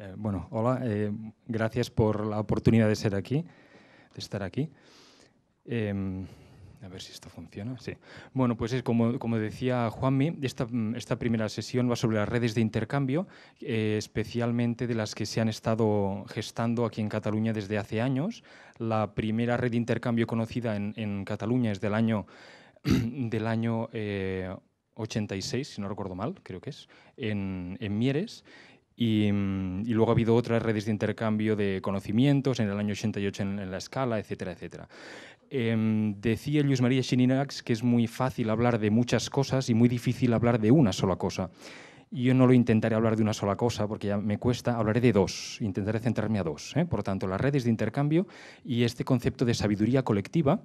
Eh, bueno, hola, eh, gracias por la oportunidad de ser aquí, de estar aquí. Em, a ver si esto funciona. Sí. Bueno, pues es como, como decía Juanmi, esta, esta primera sesión va sobre las redes de intercambio, eh, especialmente de las que se han estado gestando aquí en Cataluña desde hace años. La primera red de intercambio conocida en, en Cataluña es del año, del año 86, si no recuerdo mal, creo que es, en, en Mieres Mm, y, luego ha habido otras redes de intercambio de conocimientos en el año 88 en, la escala, etcétera, etcétera. Em, decía Luis María Chininax que es muy fácil hablar de muchas cosas y muy difícil hablar de una sola cosa. Y Yo no lo intentaré hablar de una sola cosa porque ya me cuesta, hablaré de dos, intentaré centrarme a dos. ¿eh? Por tanto, las redes de intercambio y este concepto de sabiduría colectiva,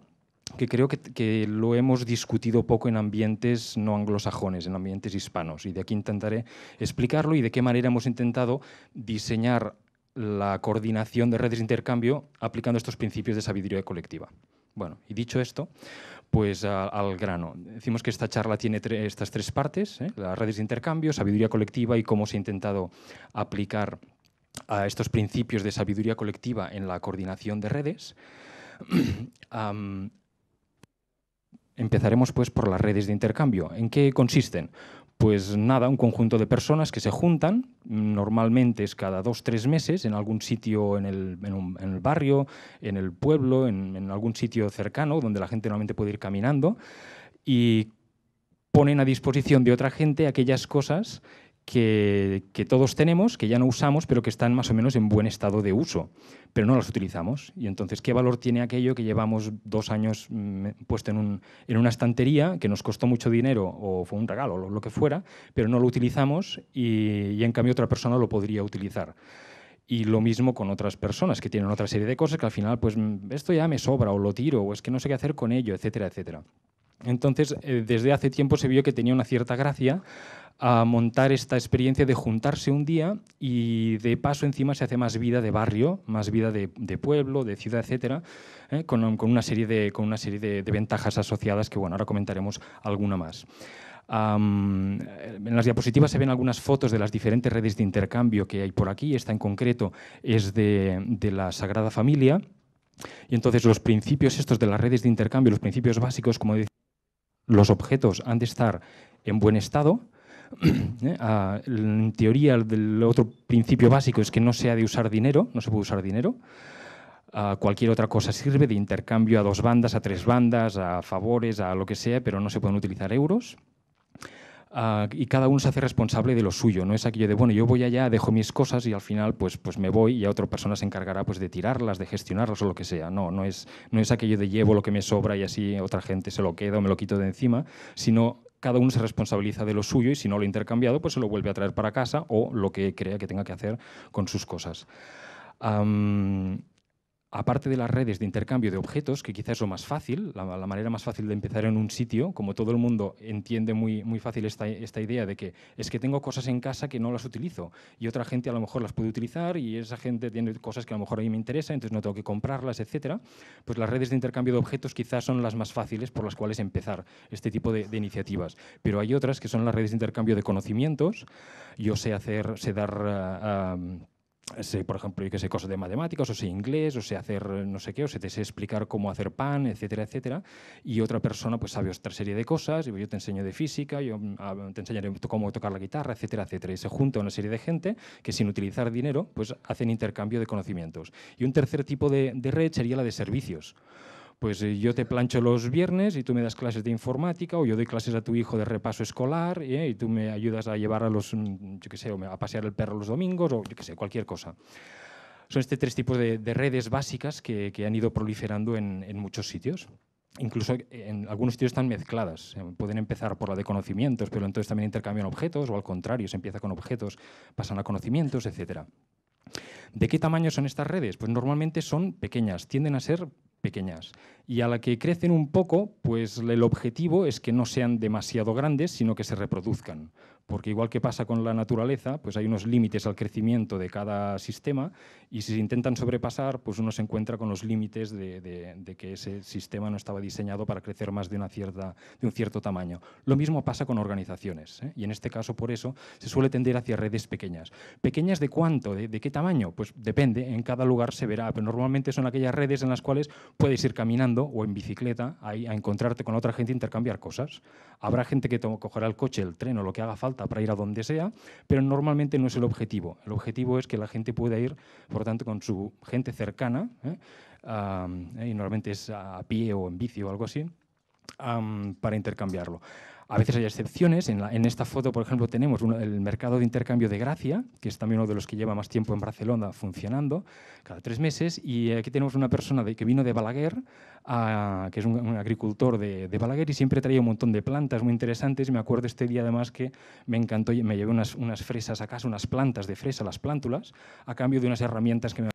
que creo que, que, lo hemos discutido poco en ambientes no anglosajones, en ambientes hispanos. Y de aquí intentaré explicarlo y de qué manera hemos intentado diseñar la coordinación de redes de intercambio aplicando estos principios de sabiduría colectiva. Bueno, y dicho esto, pues al grano. Decimos que esta charla tiene estas tres partes, ¿eh? las redes de intercambio, sabiduría colectiva y cómo se ha intentado aplicar a estos principios de sabiduría colectiva en la coordinación de redes. Empezaremos pues por las redes de intercambio. ¿En qué consisten? Pues nada, un conjunto de personas que se juntan, normalmente es cada dos, tres meses, en algún sitio en el, barrio, en el pueblo, en, en algún sitio cercano donde la gente normalmente puede ir caminando y ponen a disposición de otra gente aquellas cosas que, todos tenemos, que ya no usamos, pero que están más o menos en buen estado de uso, pero no las utilizamos. Y entonces, ¿qué valor tiene aquello que llevamos dos años mm, puesto en, una estantería, que nos costó mucho dinero o fue un regalo, o lo que fuera, pero no lo utilizamos y en cambio otra persona lo podría utilizar? Y lo mismo con otras personas que tienen otra serie de cosas que al final, pues mm, esto ya me sobra o lo tiro o es que no sé qué hacer con ello, etcétera, etcétera. Entonces, eh, desde hace tiempo se vio que tenía una cierta gracia a montar esta experiencia de juntarse un día y de paso encima se hace más vida de barrio, más vida de, pueblo, de ciudad, etcétera, ¿eh? con, una serie, de, con una serie de, ventajas asociadas que bueno, ahora comentaremos alguna más. en las diapositivas se ven algunas fotos de las diferentes redes de intercambio que hay por aquí. Esta en concreto es de, de la Sagrada Familia. Y entonces los principios estos de las redes de intercambio, los principios básicos, como decía, los objetos han de estar en buen estado. ¿eh? Ah, en teoría, el otro principio básico es que no se ha de usar dinero, no se puede usar dinero. Ah, cualquier otra cosa sirve de intercambio a dos bandas, a tres bandas, a favores, a lo que sea, pero no se pueden utilizar euros. Ah, y cada uno se hace responsable de lo suyo, no es aquello de, bueno, yo voy allá, dejo mis cosas y al final pues, pues me voy y a otra persona se encargará pues de tirarlas, de gestionarlas o lo que sea. No, no es, no es aquello de llevo lo que me sobra y así otra gente se lo queda o me lo quito de encima, sino cada uno se responsabiliza de lo suyo y si no lo ha intercambiado pues se lo vuelve a traer para casa o lo que crea que tenga que hacer con sus cosas aparte de las redes de intercambio de objetos, que quizás es lo más fácil, la, manera más fácil de empezar en un sitio, como todo el mundo entiende muy, muy fácil esta, esta, idea de que es que tengo cosas en casa que no las utilizo y otra gente a lo mejor las puede utilizar y esa gente tiene cosas que a lo mejor a mí me interesa, entonces no tengo que comprarlas, etc. Pues las redes de intercambio de objetos quizás son las más fáciles por las cuales empezar este tipo de, iniciativas. Pero hay otras que son las redes de intercambio de conocimientos. Yo sé hacer, sé dar... Ah, ah, sé, por ejemplo, yo que sé, cosas de matemáticas, o sé inglés, o sé hacer eh, no sé qué, o sé, te sé explicar cómo hacer pan, etcétera, etcétera. Y otra persona pues sabe otra serie de cosas, y pues, yo te enseño de física, yo mm, ah, te enseñaré cómo tocar la guitarra, etcétera, etcétera. Y se junta una serie de gente que sin utilizar dinero pues hacen intercambio de conocimientos. Y un tercer tipo de red sería la de servicios pues eh, yo te plancho los viernes y tú me das clases de informática o yo doy clases a tu hijo de repaso escolar ¿eh? y tú me ayudas a llevar a los, mm, qué sé, a pasear el perro los domingos o yo qué sé, cualquier cosa. Son este tres tipos de, redes básicas que, han ido proliferando en, muchos sitios incluso en algunos sitios están mezcladas. Eh, pueden empezar por la de conocimientos, pero entonces también intercambian objetos, o al contrario, se empieza con objetos, pasan a conocimientos, etc. ¿De qué tamaño son estas redes? Pues normalmente son pequeñas, tienden a ser pequeñas. Y a la que crecen un poco, pues el objetivo es que no sean demasiado grandes, sino que se reproduzcan. Porque igual que pasa con la naturaleza, pues hay unos límites al crecimiento de cada sistema y si se intentan sobrepasar, pues uno se encuentra con los límites de, que ese sistema no estaba diseñado para crecer más de, una cierta, de un cierto tamaño. Lo mismo pasa con organizaciones ¿eh? y en este caso por eso se suele tender hacia redes pequeñas. ¿Pequeñas de cuánto? ¿De, de qué tamaño? Pues depende, en cada lugar se verá, pero normalmente son aquellas redes en las cuales puedes ir caminando o en bicicleta a encontrarte con otra gente e intercambiar cosas. Habrá gente que cogerá el coche, el tren o lo que haga falta para ir a donde sea, pero normalmente no es el objetivo. El objetivo es que la gente pueda ir, por tanto, con su gente cercana, ¿eh? ¿eh? y normalmente es a pie o en bici o algo así, para intercambiarlo. A veces hay excepciones. En, esta foto, por ejemplo, tenemos el mercado de intercambio de Gracia, que es también uno de los que lleva más tiempo en Barcelona funcionando, cada tres meses. Y aquí tenemos una persona que vino de Balaguer, que es un, agricultor de, Balaguer, y siempre traía un montón de plantas muy interesantes. Me acuerdo este día, además, que me encantó, y me llevé unas, unas fresas a casa, unas plantas de fresa, las plántulas, a cambio de unas herramientas que me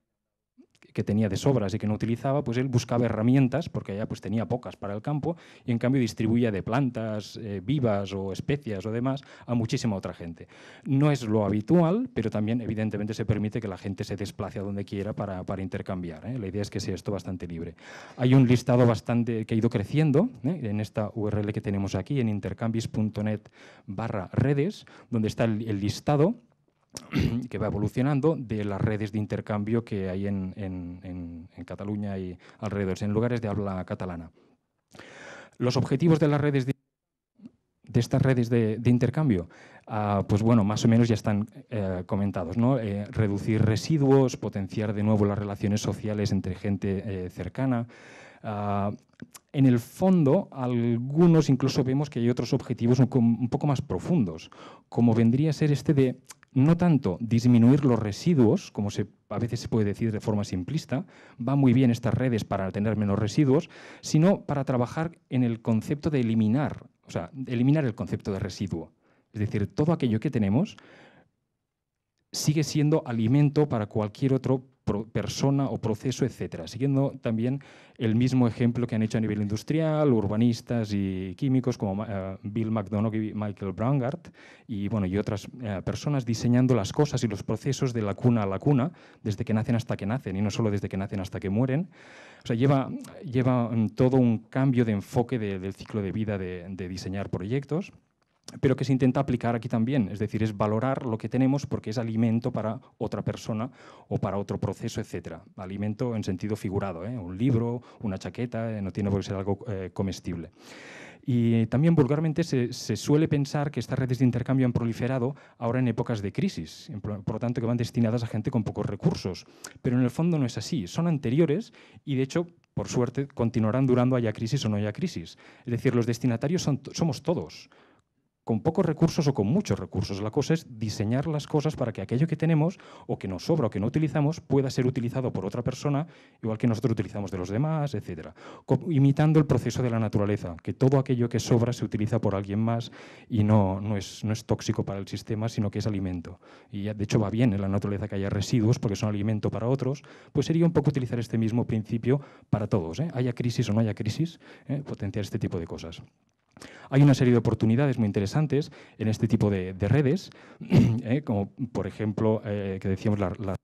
que tenía de sobras y que no utilizaba, pues él buscaba herramientas, porque allá pues tenía pocas para el campo, y en cambio distribuía de plantas eh, vivas o especias o demás a muchísima otra gente. No es lo habitual, pero también evidentemente se permite que la gente se desplace a donde quiera para, intercambiar. ¿eh? La idea es que sea esto bastante libre. Hay un listado bastante que ha ido creciendo ¿eh? en esta URL que tenemos aquí, en intercambios.net barra redes, donde está el listado que va evolucionando de las redes de intercambio que hay en, Cataluña y alrededor, en lugares de habla catalana. Los objetivos de las redes de, estas redes de, intercambio, ah, pues bueno, más o menos ya están eh, comentados, ¿no? Eh, reducir residuos, potenciar de nuevo las relaciones sociales entre gente eh, cercana. Ah, en el fondo, algunos incluso vemos que hay otros objetivos un poco más profundos, como vendría a ser este de no tanto disminuir los residuos, como a veces se puede decir de forma simplista, va muy bien estas redes para tener menos residuos, sino para trabajar en el concepto de eliminar, o sea, eliminar el concepto de residuo. Es decir, todo aquello que tenemos sigue siendo alimento para cualquier otro persona o proceso, etcétera. Siguiendo también el mismo ejemplo que han hecho a nivel industrial, urbanistas y químicos como eh, Bill McDonough y Michael Braungart y, bueno, y otras eh, personas diseñando las cosas y los procesos de la cuna a la cuna, desde que nacen hasta que nacen y no solo desde que nacen hasta que mueren. O sea, lleva, lleva mm, todo un cambio de enfoque del ciclo de vida de diseñar proyectos pero que se intenta aplicar aquí también, es decir, es valorar lo que tenemos porque es alimento para otra persona o para otro proceso, etcétera. Alimento en sentido figurado, ¿eh? un libro, una chaqueta, eh, no tiene por qué ser algo eh, comestible. Y también vulgarmente se, suele pensar que estas redes de intercambio han proliferado ahora en épocas de crisis, por lo tanto que van destinadas a gente con pocos recursos, pero en el fondo no es así, son anteriores y de hecho, por suerte, continuarán durando haya crisis o no haya crisis. Es decir, los destinatarios son, somos todos con pocos recursos o con muchos recursos. La cosa es diseñar las cosas para que aquello que tenemos o que nos sobra o que no utilizamos pueda ser utilizado por otra persona, igual que nosotros utilizamos de los demás, etc. Imitando el proceso de la naturaleza, que todo aquello que sobra se utiliza por alguien más y no, no, es, tóxico para el sistema, sino que es alimento. Y de hecho va bien en la naturaleza que haya residuos porque son alimento para otros, pues sería un poco utilizar este mismo principio para todos, ¿eh? haya crisis o no haya crisis, ¿eh? potenciar este tipo de cosas. Hay una serie de oportunidades muy interesantes en este tipo de, redes, ¿eh? como por ejemplo, eh, que decíamos, las. la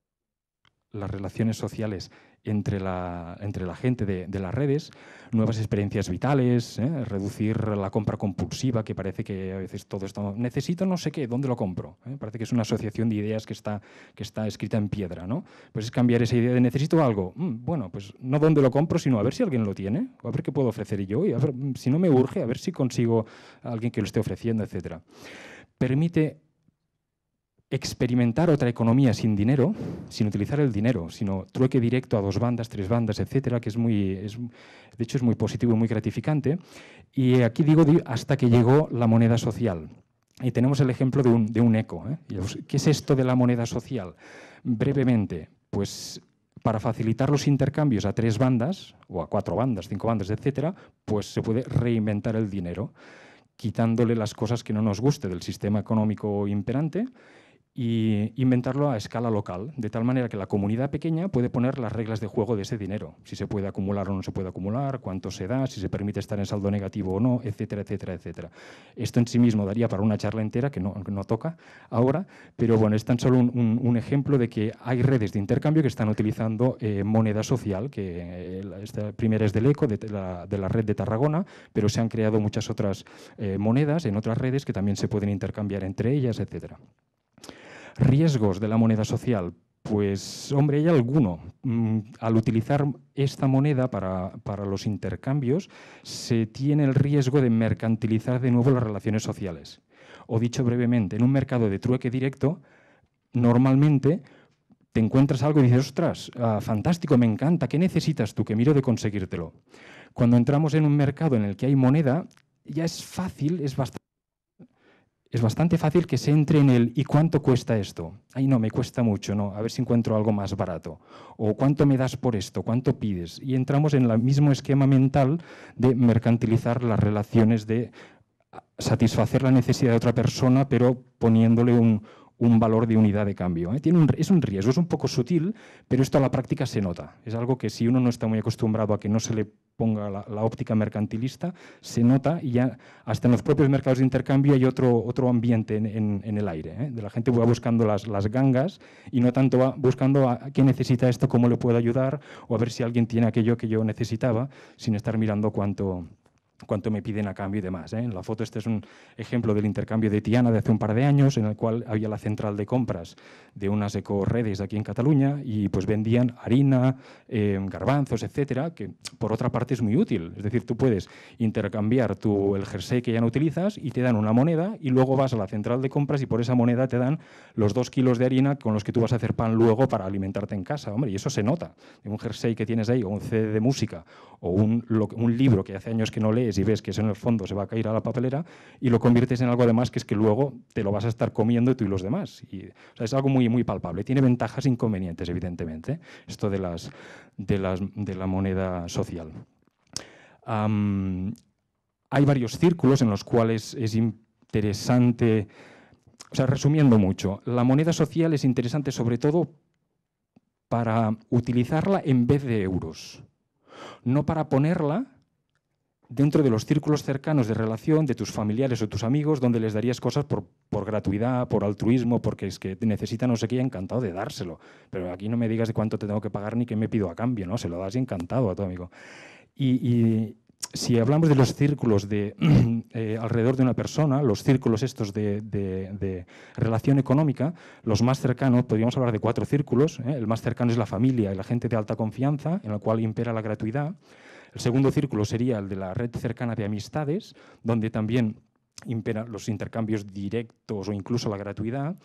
las relaciones sociales entre la, entre la gente de, las redes, nuevas experiencias vitales, ¿eh? reducir la compra compulsiva, que parece que a veces todo esto... Necesito no sé qué, ¿dónde lo compro? ¿Eh? Parece que es una asociación de ideas que está, que está escrita en piedra, ¿no? Pues es cambiar esa idea de necesito algo. Mm, bueno, pues no dónde lo compro, sino a ver si alguien lo tiene, a ver qué puedo ofrecer yo, y a ver, mm, si no me urge, a ver si consigo alguien que lo esté ofreciendo, etc. Permite experimentar otra economía sin dinero, sin utilizar el dinero, sino trueque directo a dos bandas, tres bandas, etcétera, que es muy, de hecho es muy positivo y muy gratificante. Y aquí digo hasta que llegó la moneda social. Y tenemos el ejemplo de un, eco. ¿eh? ¿Qué es esto de la moneda social? Brevemente, pues para facilitar los intercambios a tres bandas, o a cuatro bandas, cinco bandas, etcétera, pues se puede reinventar el dinero, quitándole las cosas que no nos guste del sistema económico imperante y inventarlo a escala local, de tal manera que la comunidad pequeña puede poner las reglas de juego de ese dinero, si se puede acumular o no se puede acumular, cuánto se da, si se permite estar en saldo negativo o no, etcétera, etcétera, etcétera. Esto en sí mismo daría para una charla entera que no, toca ahora, pero bueno, es tan solo un, ejemplo de que hay redes de intercambio que están utilizando eh, moneda social, que eh, esta primera es del ECO, de la, red de Tarragona, pero se han creado muchas otras eh, monedas en otras redes que también se pueden intercambiar entre ellas, etcétera. ¿Riesgos de la moneda social? Pues hombre, hay alguno. Mm, al utilizar esta moneda para, los intercambios, se tiene el riesgo de mercantilizar de nuevo las relaciones sociales. O dicho brevemente, en un mercado de trueque directo, normalmente te encuentras algo y dices, ostras, ah, fantástico, me encanta, ¿qué necesitas tú? Que miro de conseguírtelo. Cuando entramos en un mercado en el que hay moneda, ya es fácil, es bastante es bastante fácil que se entre en el ¿y cuánto cuesta esto? Ay, no, me cuesta mucho, no, a ver si encuentro algo más barato. O ¿cuánto me das por esto? ¿Cuánto pides? Y entramos en el mismo esquema mental de mercantilizar las relaciones, de satisfacer la necesidad de otra persona, pero poniéndole un, un valor de unidad de cambio. ¿eh? Tiene es un riesgo, es un poco sutil, pero esto a la práctica se nota. Es algo que si uno no está muy acostumbrado a que no se le ponga la, óptica mercantilista, se nota y ya hasta en los propios mercados de intercambio hay otro, otro ambiente en, el aire. ¿eh? De la gente va buscando las, las gangas y no tanto va buscando a, qué necesita esto, cómo le puedo ayudar o a ver si alguien tiene aquello que yo necesitaba, sin estar mirando cuánto cuánto me piden a cambio y demás. ¿eh? En la foto este es un ejemplo del intercambio de Tiana de hace un par de años, en el cual había la central de compras de unas ecoredes aquí en Cataluña y pues vendían harina, eh, garbanzos, etcétera, que por otra parte es muy útil. Es decir, tú puedes intercambiar tu, el jersey que ya no utilizas y te dan una moneda y luego vas a la central de compras y por esa moneda te dan los dos kilos de harina con los que tú vas a hacer pan luego para alimentarte en casa. Hombre, y eso se nota. Un jersey que tienes ahí o un CD de música o un, un libro que hace años que no lees y ves que eso en el fondo se va a caer a la papelera y lo conviertes en algo además que es que luego te lo vas a estar comiendo tú y los demás. es algo muy, muy palpable. Tiene ventajas e inconvenientes, evidentemente, esto de, las, de, las, de la moneda social. hay varios círculos en los cuales es interesante, o sea, resumiendo mucho, la moneda social es interesante sobre todo para utilizarla en vez de euros, no para ponerla dentro de los círculos cercanos de relación de tus familiares o tus amigos, donde les darías cosas por, por, gratuidad, por altruismo, porque es que necesitan no sé qué, encantado de dárselo. Pero aquí no me digas de cuánto te tengo que pagar ni qué me pido a cambio, ¿no? Se lo das encantado a tu amigo. Y, si hablamos de los círculos de, eh, alrededor de una persona, los círculos estos de, de, relación económica, los más cercanos, podríamos hablar de cuatro círculos. ¿eh? El más cercano es la familia y la gente de alta confianza, en la cual impera la gratuidad. El segundo círculo sería el de la red cercana de amistades, donde también imperan los intercambios directos o incluso la gratuidad.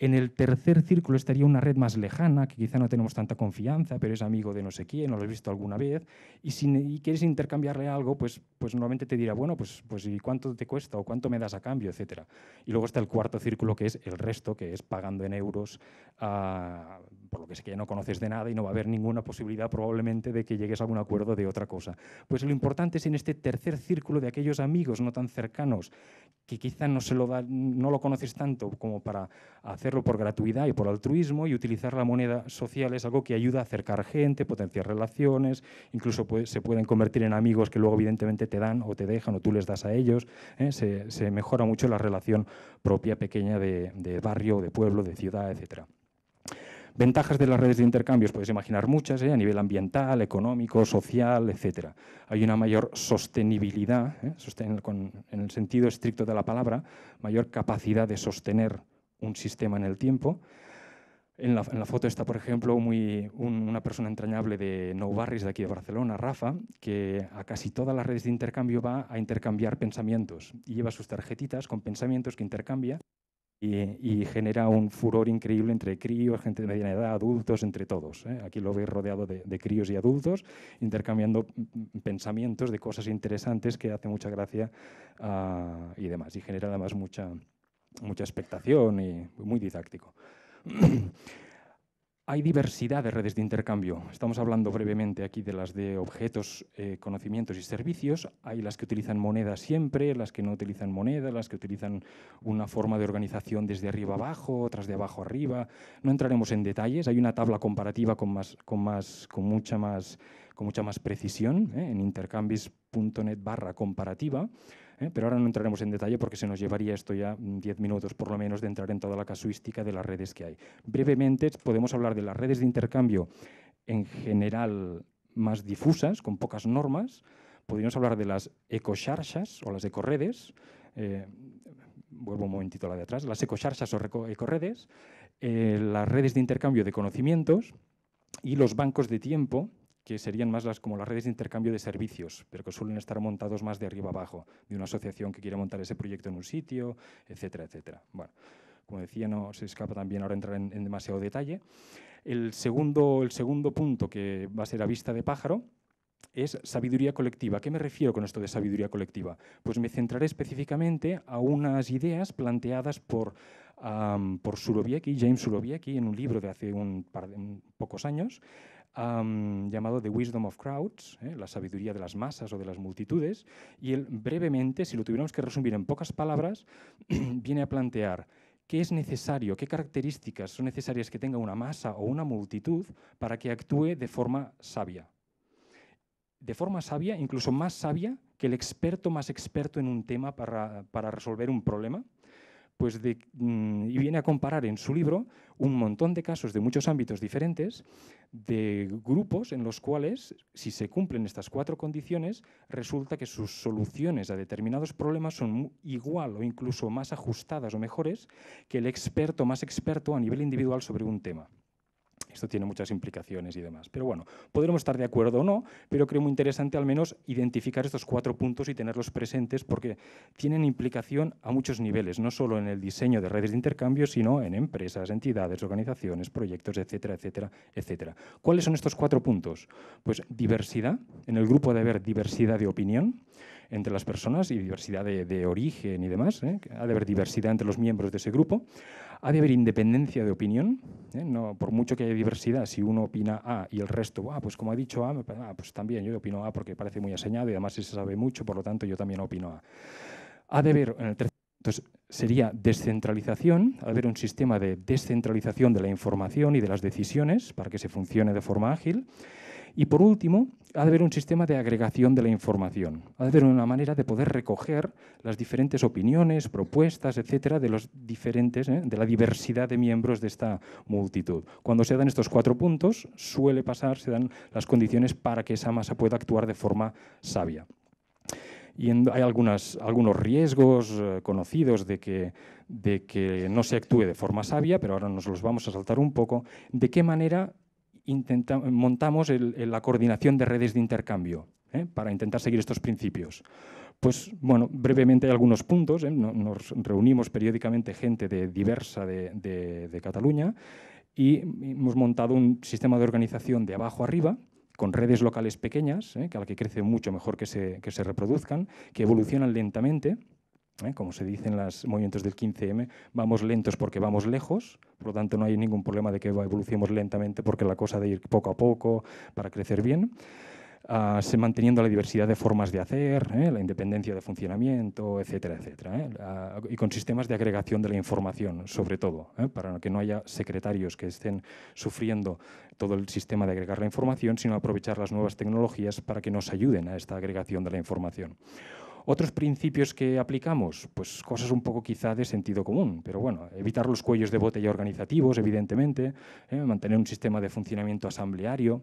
En el tercer círculo estaría una red más lejana, que quizá no tenemos tanta confianza, pero es amigo de no sé quién, o lo has visto alguna vez, y si quieres intercambiarle algo, pues, pues, normalmente te dirá, bueno, pues, pues, ¿y cuánto te cuesta o cuánto me das a cambio, etcétera? Y luego está el cuarto círculo, que es el resto, que es pagando en euros a por lo que sé que ya no conoces de nada y no va a haber ninguna posibilidad probablemente de que llegues a algún acuerdo de otra cosa. Pues lo importante es en este tercer círculo de aquellos amigos no tan cercanos que quizá no, se lo no lo conoces tanto como para hacerlo por gratuidad y por altruismo y utilizar la moneda social es algo que ayuda a acercar gente, potenciar relaciones, incluso se pueden convertir en amigos que luego evidentemente te dan o te dejan o tú les das a ellos. ¿eh? Se, mejora mucho la relación propia pequeña de, de barrio, de pueblo, de ciudad, etcétera. Ventajas de las redes de intercambios, puedes imaginar muchas, ¿eh? a nivel ambiental, económico, social, etc. Hay una mayor sostenibilidad, ¿eh? en el sentido estricto de la palabra, mayor capacidad de sostener un sistema en el tiempo. En la, foto está, por ejemplo, muy, una persona entrañable de No Barris, de aquí de Barcelona, Rafa, que a casi todas las redes de intercambio va a intercambiar pensamientos y lleva sus tarjetitas con pensamientos que intercambia y, genera un furor increíble entre críos, gente de mediana edad, adultos, entre todos. ¿eh? Aquí lo veis rodeado de, críos y adultos, intercambiando pensamientos de cosas interesantes que hace mucha gracia ah, y demás. Y genera además mucha, mucha expectación y muy didáctico. Hay diversidad de redes de intercambio. Estamos hablando brevemente aquí de las de objetos, eh, conocimientos y servicios. Hay las que utilizan moneda siempre, las que no utilizan moneda, las que utilizan una forma de organización desde arriba abajo, otras de abajo arriba. No entraremos en detalles. Hay una tabla comparativa con, más, con, más, con, mucha, más, con mucha más precisión eh, en intercambis.net barra comparativa. ¿eh? Pero ahora no entraremos en detalle porque se nos llevaría esto ya 10 mm, minutos por lo menos de entrar en toda la casuística de las redes que hay. Brevemente podemos hablar de las redes de intercambio en general más difusas, con pocas normas. Podríamos hablar de las ecocharchas o las ecorredes. redes eh, vuelvo un momentito a la de atrás. Las ecocharchas o ecorredes, eh, las redes de intercambio de conocimientos y los bancos de tiempo que serían más las, como las redes de intercambio de servicios, pero que suelen estar montados más de arriba abajo, de una asociación que quiere montar ese proyecto en un sitio, etcétera, etcétera. Bueno, como decía, no se escapa también ahora entrar en, demasiado detalle. El segundo, el segundo punto, que va a ser a vista de pájaro, es sabiduría colectiva. qué me refiero con esto de sabiduría colectiva? Pues me centraré específicamente a unas ideas planteadas por, por James Surowiecki, en un libro de hace un par de pocos años, llamado The Wisdom of Crowds, ¿eh? la sabiduría de las masas o de las multitudes, y él brevemente, si lo tuviéramos que resumir en pocas palabras, viene a plantear qué es necesario, qué características son necesarias que tenga una masa o una multitud para que actúe de forma sabia. De forma sabia, incluso más sabia que el experto más experto en un tema para resolver un problema pues mm, y viene a comparar en su libro un montón de casos de muchos ámbitos diferentes de grupos en los cuales, si se cumplen estas cuatro condiciones, resulta que sus soluciones a determinados problemas son igual o incluso más ajustadas o mejores que el experto más experto a nivel individual sobre un tema. Esto tiene muchas implicaciones y demás. Pero bueno, podremos estar de acuerdo o no, pero creo muy interesante al menos identificar estos cuatro puntos y tenerlos presentes porque tienen implicación a muchos niveles, no solo en el diseño de redes de intercambio, sino en empresas, entidades, organizaciones, proyectos, etcétera, etcétera, etcétera. ¿Cuáles son estos cuatro puntos? Pues diversidad, en el grupo debe haber diversidad de opinión entre las personas y diversidad de, origen y demás. ¿eh? Ha de haber diversidad entre los miembros de ese grupo. Ha de haber independencia de opinión. ¿eh? No, por mucho que haya diversidad, si uno opina A y el resto, ah, pues como ha dicho A, ah, pues también yo opino A porque parece muy aseñado y además se sabe mucho, por lo tanto yo también opino A. Ha de haber, en el entonces, sería descentralización, haber un sistema de descentralización de la información y de las decisiones para que se funcione de forma ágil. Y por último, ha de haber un sistema de agregación de la información. Ha de haber una manera de poder recoger las diferentes opiniones, propuestas, etcétera, de los diferentes, ¿eh? de la diversidad de miembros de esta multitud. Cuando se dan estos cuatro puntos, suele pasar, se dan las condiciones para que esa masa pueda actuar de forma sabia y hay algunos riesgos eh, conocidos de que, de que no se actúe de forma sabia, pero ahora nos los vamos a saltar un poco, de qué manera montamos la coordinación de redes de intercambio eh, para intentar seguir estos principios. Pues bueno, brevemente hay algunos puntos. Eh, nos reunimos periódicamente gente de diversa de, de Cataluña y hemos montado un sistema de organización de abajo arriba, con redes locales pequeñas, ¿eh? que a la que crecen mucho mejor que se, que se reproduzcan, que evolucionan lentamente. ¿eh? como se dice en los movimientos del 15M, vamos lentos porque vamos lejos, por lo tanto no hay ningún problema de que evolucionemos lentamente porque la cosa de ir poco a poco para crecer bien. Ah, manteniendo la diversidad de formas de hacer, ¿eh? la independencia de funcionamiento, etcétera, etcétera. ¿eh? y con sistemas de agregación de la información, sobre todo, ¿eh? para que no haya secretarios que estén sufriendo todo el sistema de agregar la información, sino aprovechar las nuevas tecnologías para que nos ayuden a esta agregación de la información. Otros principios que aplicamos, pues cosas un poco quizá de sentido común, pero bueno, evitar los cuellos de botella organizativos, evidentemente, mantener un sistema de funcionamiento asambleario,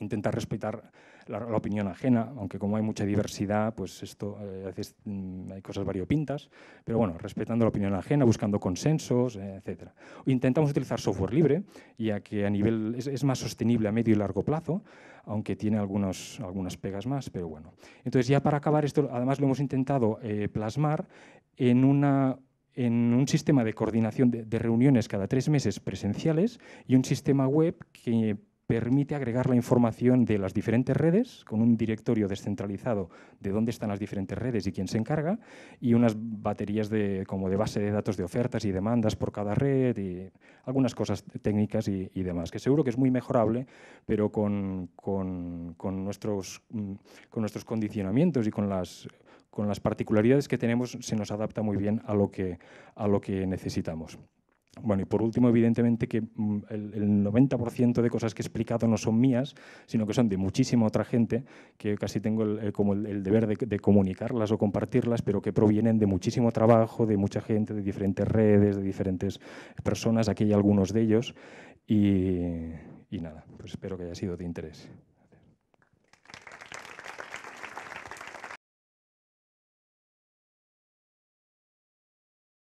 intentar respetar la, opinión ajena, aunque como hay mucha diversidad, pues esto eh, mm, hay cosas variopintas, pero bueno, respetando la opinión ajena, buscando consensos, eh, etc. Intentamos utilizar software libre, ya que a nivel es, más sostenible a medio y largo plazo, aunque tiene algunos, algunas pegas más, pero bueno. Entonces ya para acabar esto, además lo hemos intentado eh, plasmar en una en un sistema de coordinación de reuniones cada tres meses presenciales y un sistema web que permite agregar la información de las diferentes redes con un directorio descentralizado de dónde están las diferentes redes y quién se encarga y unas baterías de, como de base de datos de ofertas y demandas por cada red y algunas cosas técnicas y, demás, que seguro que es muy mejorable, pero con, mm, con, nuestros, condicionamientos y con las con las particularidades que tenemos se nos adapta muy bien a lo que, a lo que necesitamos. Bueno, y por último, evidentemente que mm, el, 90% de cosas que he explicado no son mías, sino que son de muchísima otra gente, que casi tengo el, deber de, comunicarlas o compartirlas, pero que provienen de muchísimo trabajo, de mucha gente, de diferentes redes, de diferentes personas, aquí hay algunos de ellos, y, y nada, pues espero que haya sido de interés.